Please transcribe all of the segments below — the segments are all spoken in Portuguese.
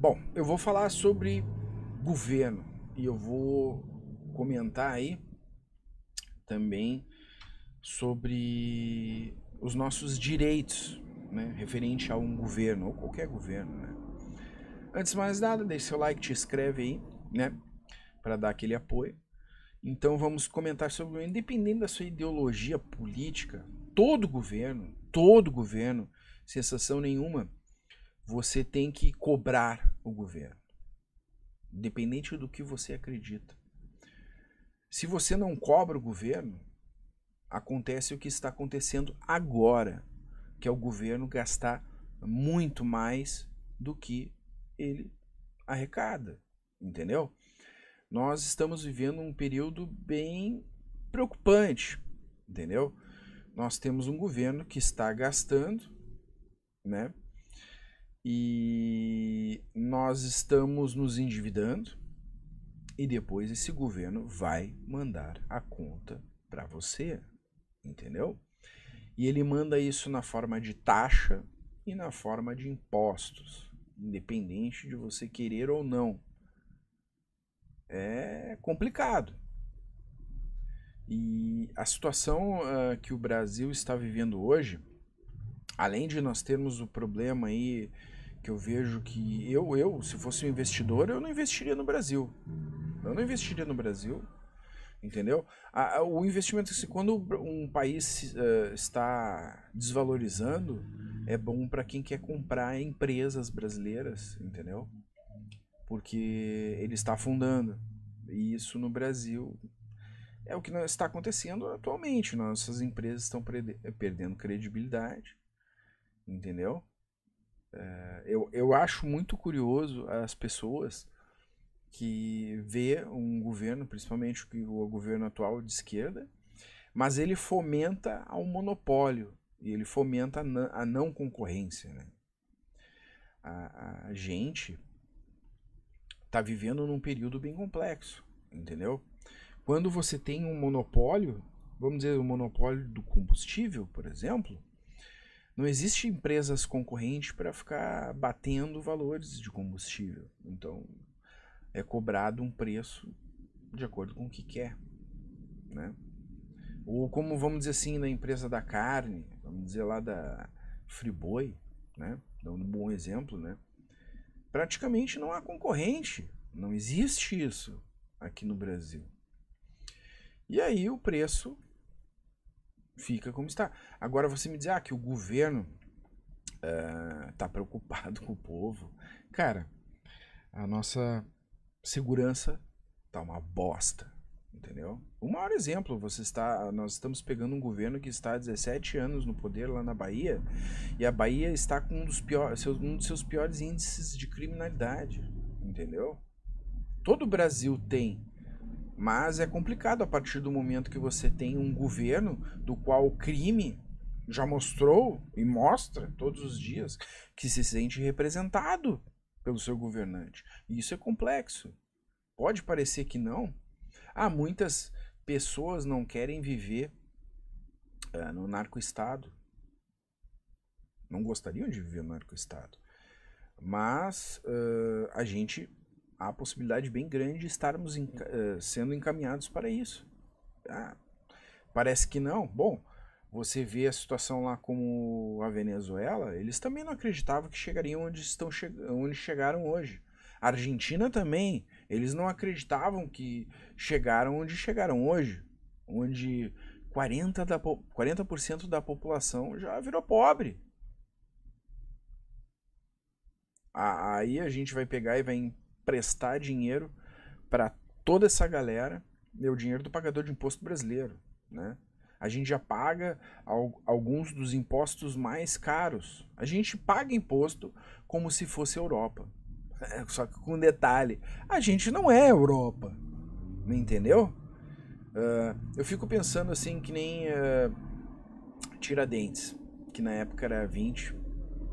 Bom, eu vou falar sobre governo e eu vou comentar aí também sobre os nossos direitos, né, referente a um governo ou qualquer governo, né? Antes de mais nada, deixa seu like, te inscreve aí, né, para dar aquele apoio. Então vamos comentar sobre, independente da sua ideologia política, todo governo, todo governo, sensação nenhuma, você tem que cobrar o governo. Independente do que você acredita. Se você não cobra o governo, acontece o que está acontecendo agora, que é o governo gastar muito mais do que ele arrecada, entendeu? Nós estamos vivendo um período bem preocupante, entendeu? Nós temos um governo que está gastando, né? E nós estamos nos endividando e depois esse governo vai mandar a conta para você, entendeu? E ele manda isso na forma de taxa e na forma de impostos, independente de você querer ou não. É complicado. E a situação uh, que o Brasil está vivendo hoje além de nós termos o problema aí que eu vejo que eu, eu, se fosse um investidor, eu não investiria no Brasil. Eu não investiria no Brasil, entendeu? A, o investimento, quando um país uh, está desvalorizando, é bom para quem quer comprar empresas brasileiras, entendeu? Porque ele está afundando. E isso no Brasil é o que está acontecendo atualmente. Nossas empresas estão perdendo credibilidade Entendeu? É, eu, eu acho muito curioso as pessoas que vê um governo, principalmente o governo atual de esquerda, mas ele fomenta ao monopólio e ele fomenta a não concorrência. Né? A, a gente está vivendo num período bem complexo, entendeu? Quando você tem um monopólio, vamos dizer, o um monopólio do combustível, por exemplo, não existe empresas concorrentes para ficar batendo valores de combustível. Então, é cobrado um preço de acordo com o que quer, né? Ou como vamos dizer assim, na empresa da carne, vamos dizer lá da Friboi, né? Dando um bom exemplo, né? Praticamente não há concorrente, não existe isso aqui no Brasil. E aí o preço fica como está. Agora você me diz ah, que o governo está ah, uh, preocupado com o povo. Cara, a nossa segurança tá uma bosta, entendeu? Um maior exemplo, você está, nós estamos pegando um governo que está há 17 anos no poder lá na Bahia, e a Bahia está com um dos piores, um dos seus piores índices de criminalidade, entendeu? Todo o Brasil tem mas é complicado a partir do momento que você tem um governo do qual o crime já mostrou e mostra todos os dias que se sente representado pelo seu governante. E isso é complexo. Pode parecer que não. Há ah, muitas pessoas não querem viver uh, no narco-estado. Não gostariam de viver no narco-estado. Mas uh, a gente há possibilidade bem grande de estarmos eh, sendo encaminhados para isso. Ah, parece que não. Bom, você vê a situação lá como a Venezuela, eles também não acreditavam que chegariam onde, estão che onde chegaram hoje. A Argentina também, eles não acreditavam que chegaram onde chegaram hoje, onde 40%, da, 40 da população já virou pobre. Aí a gente vai pegar e vai prestar dinheiro para toda essa galera, é o dinheiro do pagador de imposto brasileiro, né? A gente já paga alguns dos impostos mais caros. A gente paga imposto como se fosse Europa. É, só que com detalhe, a gente não é Europa. Me né, entendeu? Uh, eu fico pensando assim que nem uh, Tiradentes, que na época era 20,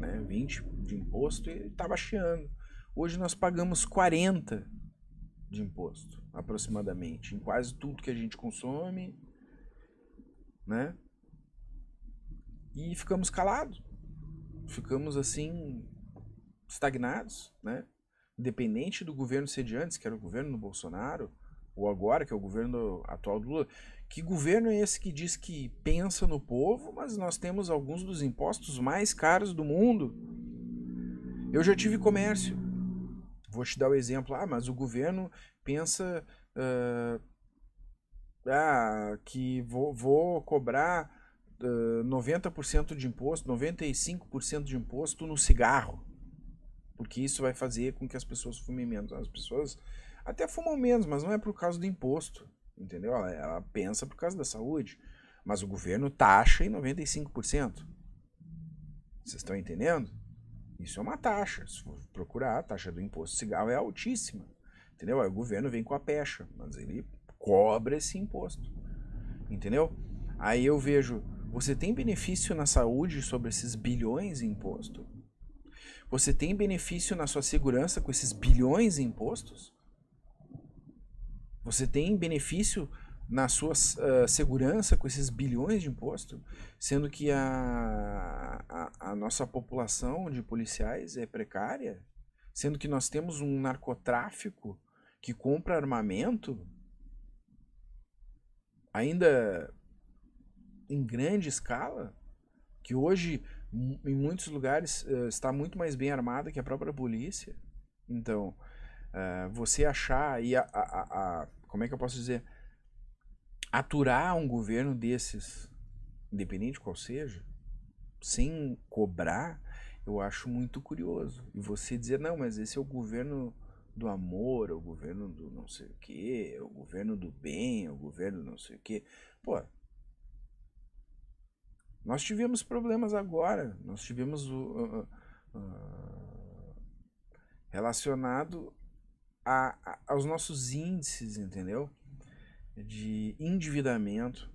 né, 20 de imposto e estava chiando. Hoje nós pagamos 40 de imposto, aproximadamente, em quase tudo que a gente consome, né? E ficamos calados. Ficamos assim estagnados, né? Independente do governo ser de antes, que era o governo do Bolsonaro, ou agora, que é o governo atual do Lula, que governo é esse que diz que pensa no povo, mas nós temos alguns dos impostos mais caros do mundo? Eu já tive comércio. Vou te dar o exemplo, ah, mas o governo pensa uh, ah, que vou, vou cobrar uh, ah, 90% de imposto, 95% de imposto no cigarro, porque isso vai fazer com que as pessoas fumem menos. As pessoas até fumam menos, mas não é por causa do imposto, entendeu? Ela, ela pensa por causa da saúde, mas o governo taxa em 95%. Vocês estão entendendo? Isso é uma taxa. Se for procurar, a taxa do imposto de cigarro é altíssima. Entendeu? Aí o governo vem com a pecha, mas ele cobra esse imposto. Entendeu? Aí eu vejo, você tem benefício na saúde sobre esses bilhões de imposto? Você tem benefício na sua segurança com esses bilhões de impostos? Você tem benefício na sua uh, segurança com esses bilhões de imposto, sendo que a, a, a, nossa população de policiais é precária, sendo que nós temos um narcotráfico que compra armamento ainda em grande escala, que hoje em muitos lugares uh, está muito mais bem armada que a própria polícia. Então, uh, você achar e a, a, a como é que eu posso dizer aturar um governo desses, independente qual seja, sem cobrar, eu acho muito curioso. E você dizer, não, mas esse é o governo do amor, é o governo do não sei o quê, é o governo do bem, é o governo não sei o quê. Pô, nós tivemos problemas agora, nós tivemos o, uh, uh, relacionado a, a, aos nossos índices, entendeu? de endividamento,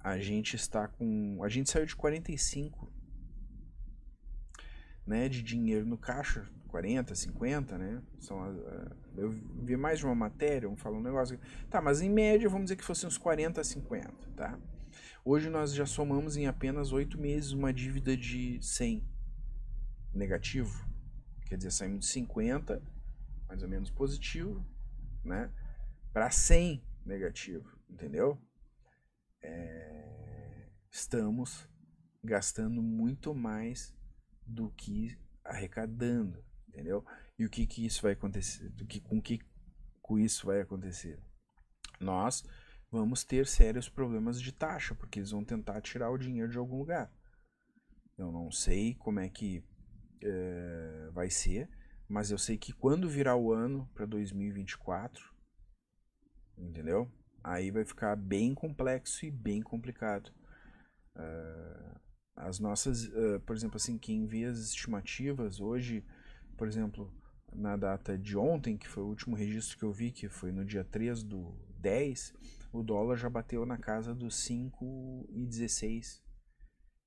a gente está com. A gente saiu de 45 né, de dinheiro no caixa, 40, 50, né? São, eu vi mais de uma matéria, um falou um negócio. Tá, mas em média vamos dizer que fossem uns 40, 50, tá? Hoje nós já somamos em apenas oito meses uma dívida de 100 negativo. Quer dizer, saímos de 50, mais ou menos positivo, né? Para 100 negativo, entendeu? É, estamos gastando muito mais do que arrecadando, entendeu? E o que que isso vai acontecer? Do que com que com isso vai acontecer? Nós vamos ter sérios problemas de taxa, porque eles vão tentar tirar o dinheiro de algum lugar. Eu não sei como é que é, vai ser, mas eu sei que quando virar o ano para 2024, Entendeu? Aí vai ficar bem complexo e bem complicado. Uh, as nossas, uh, por exemplo, assim, quem vê as estimativas hoje, por exemplo, na data de ontem, que foi o último registro que eu vi, que foi no dia 3 do 10, o dólar já bateu na casa dos 5,16.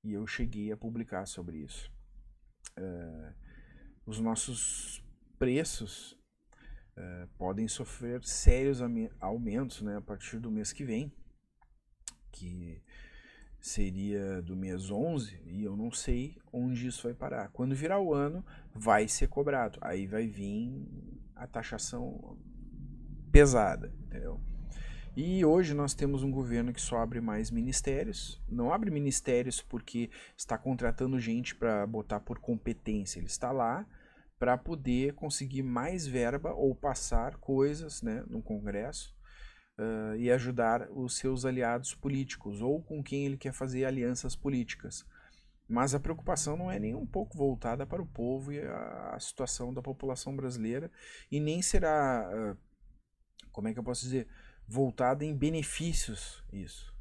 E eu cheguei a publicar sobre isso. Uh, os nossos preços eh, podem sofrer sérios aumentos né, a partir do mês que vem, que seria do mês 11, e eu não sei onde isso vai parar. Quando virar o ano, vai ser cobrado. Aí vai vir a taxação pesada, entendeu? E hoje nós temos um governo que só abre mais ministérios. Não abre ministérios porque está contratando gente para botar por competência. Ele está lá para poder conseguir mais verba ou passar coisas né, no Congresso uh, e ajudar os seus aliados políticos ou com quem ele quer fazer alianças políticas. Mas a preocupação não é nem um pouco voltada para o povo e a, a situação da população brasileira e nem será, uh, como é que eu posso dizer, voltada em benefícios isso.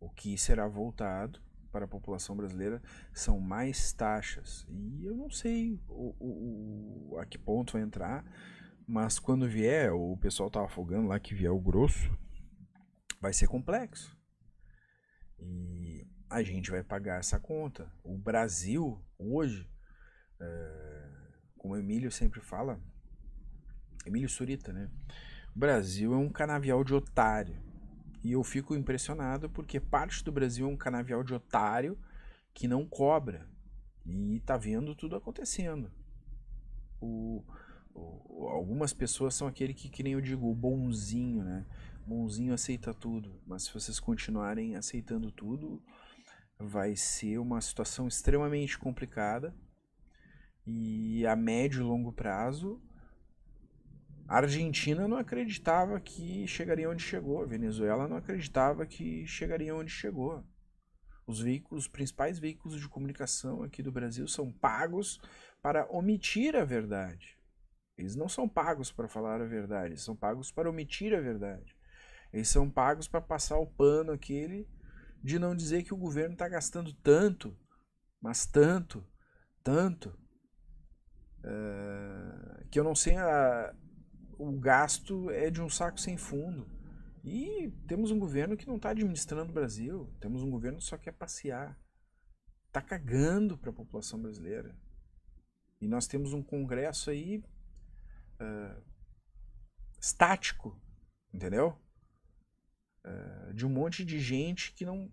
O que será voltado para a população brasileira são mais taxas. E eu não sei o, o, o, a que ponto vai entrar, mas quando vier, o pessoal tá afogando lá que vier o grosso, vai ser complexo. E a gente vai pagar essa conta. O Brasil, hoje, é, como o Emílio sempre fala, Emílio Surita, né? O Brasil é um canavial de otário e eu fico impressionado porque parte do Brasil é um canavial de otário que não cobra e tá vendo tudo acontecendo. O, o, algumas pessoas são aquele que, que nem eu digo, o bonzinho, né? O bonzinho aceita tudo, mas se vocês continuarem aceitando tudo, vai ser uma situação extremamente complicada. E a médio e longo prazo, a Argentina não acreditava que chegaria onde chegou, a Venezuela não acreditava que chegaria onde chegou. Os veículos, os principais veículos de comunicação aqui do Brasil são pagos para omitir a verdade. Eles não são pagos para falar a verdade, são pagos para omitir a verdade. Eles são pagos para passar o pano aquele de não dizer que o governo está gastando tanto, mas tanto, tanto, uh, que eu não sei a, o gasto é de um saco sem fundo. E temos um governo que não está administrando o Brasil, temos um governo que só quer passear, está cagando para a população brasileira. E nós temos um Congresso aí uh, estático, entendeu? Uh, de um monte de gente que não,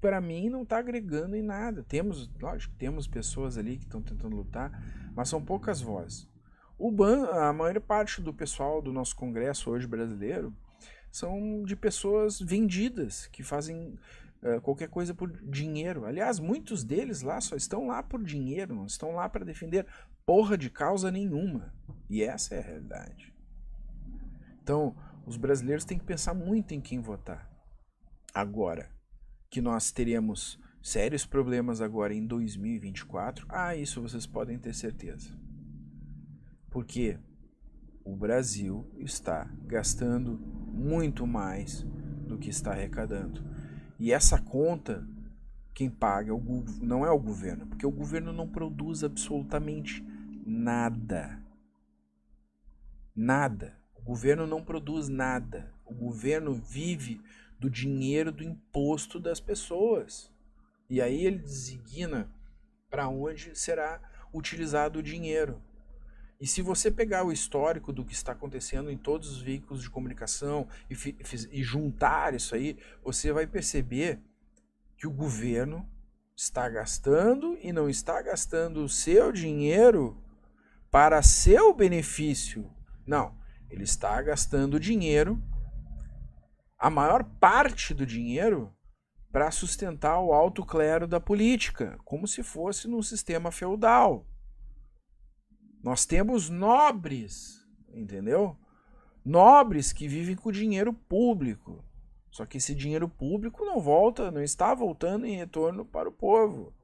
para mim, não está agregando em nada. Temos, lógico, temos pessoas ali que estão tentando lutar, mas são poucas vozes. O ban, a maior parte do pessoal do nosso congresso hoje brasileiro são de pessoas vendidas que fazem uh, qualquer coisa por dinheiro. Aliás, muitos deles lá só estão lá por dinheiro, não estão lá para defender porra de causa nenhuma. E essa é a realidade. Então, os brasileiros têm que pensar muito em quem votar. Agora, que nós teremos sérios problemas agora em 2024, ah, isso vocês podem ter certeza porque o Brasil está gastando muito mais do que está arrecadando. E essa conta, quem paga é não é o governo, porque o governo não produz absolutamente nada. Nada. O governo não produz nada. O governo vive do dinheiro do imposto das pessoas. E aí ele designa para onde será utilizado o dinheiro. E se você pegar o histórico do que está acontecendo em todos os veículos de comunicação e, e juntar isso aí, você vai perceber que o governo está gastando e não está gastando o seu dinheiro para seu benefício. Não, ele está gastando dinheiro, a maior parte do dinheiro, para sustentar o alto clero da política, como se fosse num sistema feudal. Nós temos nobres, entendeu? Nobres que vivem com dinheiro público. Só que esse dinheiro público não volta, não está voltando em retorno para o povo.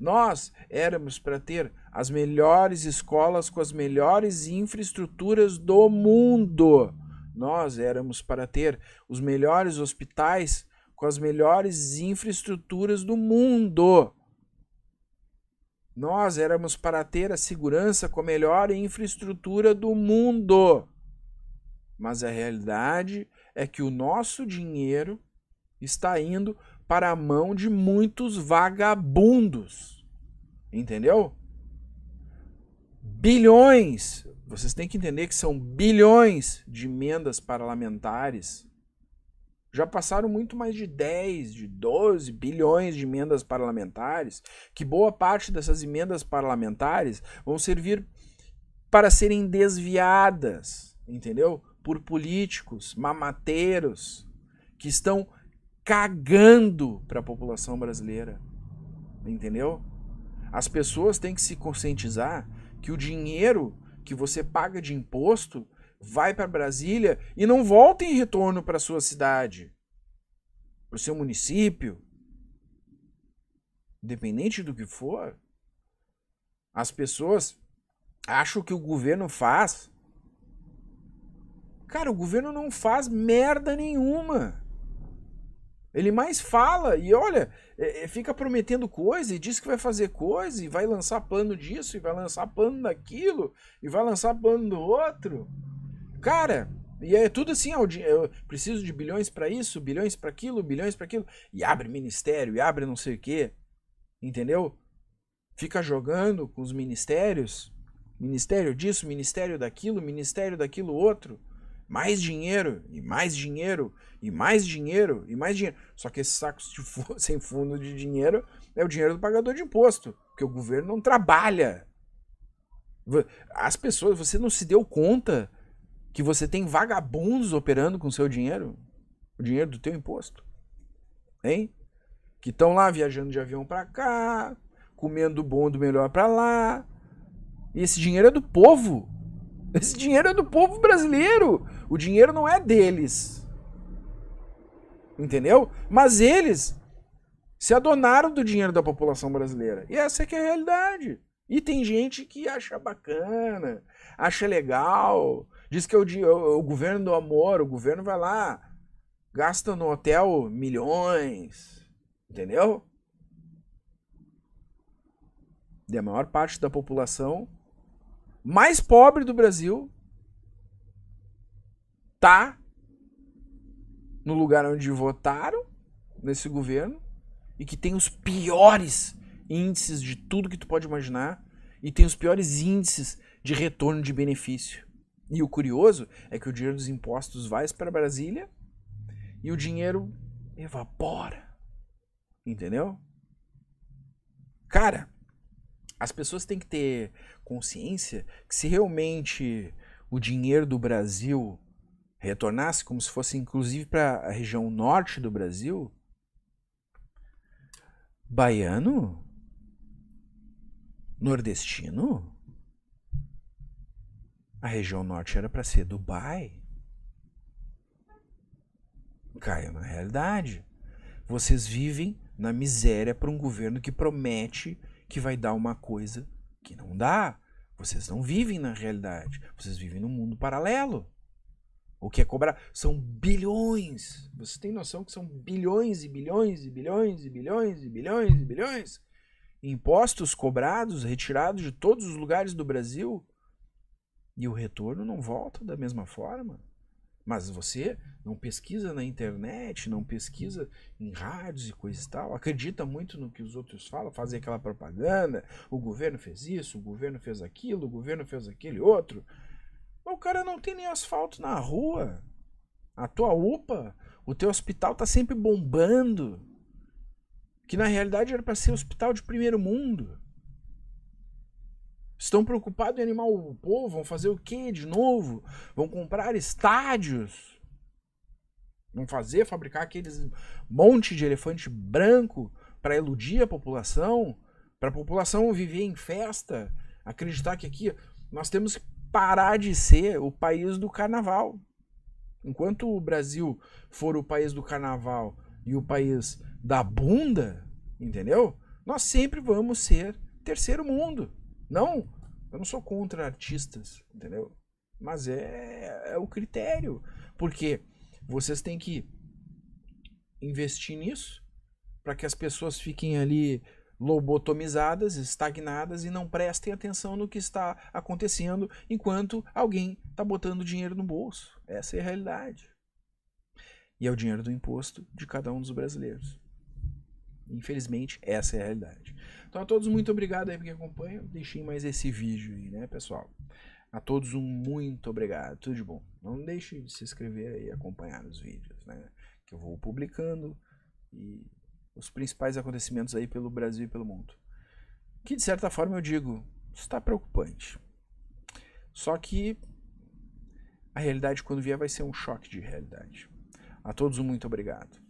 Nós éramos para ter as melhores escolas com as melhores infraestruturas do mundo. Nós éramos para ter os melhores hospitais com as melhores infraestruturas do mundo. Nós éramos para ter a segurança com a melhor infraestrutura do mundo. Mas a realidade é que o nosso dinheiro está indo para a mão de muitos vagabundos. Entendeu? Bilhões. Vocês têm que entender que são bilhões de emendas parlamentares já passaram muito mais de 10, de 12 bilhões de emendas parlamentares, que boa parte dessas emendas parlamentares vão servir para serem desviadas, entendeu? Por políticos, mamateiros, que estão cagando para a população brasileira, entendeu? As pessoas têm que se conscientizar que o dinheiro que você paga de imposto vai para Brasília e não volta em retorno para sua cidade, para o seu município, independente do que for, as pessoas acham que o governo faz. Cara, o governo não faz merda nenhuma. Ele mais fala e olha, é, é, fica prometendo coisa e diz que vai fazer coisa e vai lançar plano disso e vai lançar plano daquilo e vai lançar plano do outro. Cara, e é tudo assim, eu preciso de bilhões para isso, bilhões para aquilo, bilhões para aquilo. E abre ministério, e abre não sei o quê. Entendeu? Fica jogando com os ministérios. Ministério disso, ministério daquilo, ministério daquilo outro. Mais dinheiro, e mais dinheiro, e mais dinheiro, e mais dinheiro. Só que esse saco sem fundo de dinheiro é o dinheiro do pagador de imposto, porque o governo não trabalha. As pessoas, você não se deu conta que você tem vagabundos operando com seu dinheiro, o dinheiro do teu imposto, hein? Que estão lá viajando de avião para cá, comendo bom do melhor para lá. E esse dinheiro é do povo. Esse dinheiro é do povo brasileiro. O dinheiro não é deles. Entendeu? Mas eles se adonaram do dinheiro da população brasileira. E essa é que é a realidade. E tem gente que acha bacana, acha legal, Diz que é o, o, o governo do amor, o governo vai lá, gasta no hotel milhões, entendeu? E a maior parte da população mais pobre do Brasil tá no lugar onde votaram nesse governo e que tem os piores índices de tudo que tu pode imaginar e tem os piores índices de retorno de benefício. E o curioso é que o dinheiro dos impostos vai para Brasília e o dinheiro evapora. Entendeu? Cara, as pessoas têm que ter consciência que se realmente o dinheiro do Brasil retornasse como se fosse inclusive para a região norte do Brasil, baiano, nordestino, a região norte era para ser Dubai. Caiu na realidade. Vocês vivem na miséria para um governo que promete que vai dar uma coisa que não dá. Vocês não vivem na realidade. Vocês vivem num mundo paralelo. O que é cobrar são bilhões. Você tem noção que são bilhões e bilhões e bilhões e bilhões e bilhões e bilhões? Impostos cobrados, retirados de todos os lugares do Brasil e o retorno não volta da mesma forma. Mas você não pesquisa na internet, não pesquisa em rádios e coisa e tal, acredita muito no que os outros falam, fazem aquela propaganda, o governo fez isso, o governo fez aquilo, o governo fez aquele outro. O cara não tem nem asfalto na rua. A tua UPA, o teu hospital tá sempre bombando. Que na realidade era para ser hospital de primeiro mundo. Estão preocupados em animar o povo? Vão fazer o que de novo? Vão comprar estádios? Vão fazer, fabricar aqueles monte de elefante branco para iludir a população? Para a população viver em festa? Acreditar que aqui nós temos que parar de ser o país do carnaval. Enquanto o Brasil for o país do carnaval e o país da bunda, entendeu? Nós sempre vamos ser terceiro mundo. Não eu não sou contra artistas, entendeu? Mas é, é o critério. Porque vocês têm que investir nisso para que as pessoas fiquem ali lobotomizadas, estagnadas e não prestem atenção no que está acontecendo enquanto alguém está botando dinheiro no bolso. Essa é a realidade. E é o dinheiro do imposto de cada um dos brasileiros. Infelizmente, essa é a realidade. Então a todos muito obrigado aí que acompanham. Deixei mais esse vídeo aí, né, pessoal? A todos um muito obrigado. Tudo de bom. Não deixe de se inscrever e acompanhar os vídeos, né? Que eu vou publicando e os principais acontecimentos aí pelo Brasil e pelo mundo. Que de certa forma eu digo, está preocupante. Só que a realidade quando vier vai ser um choque de realidade. A todos um muito obrigado.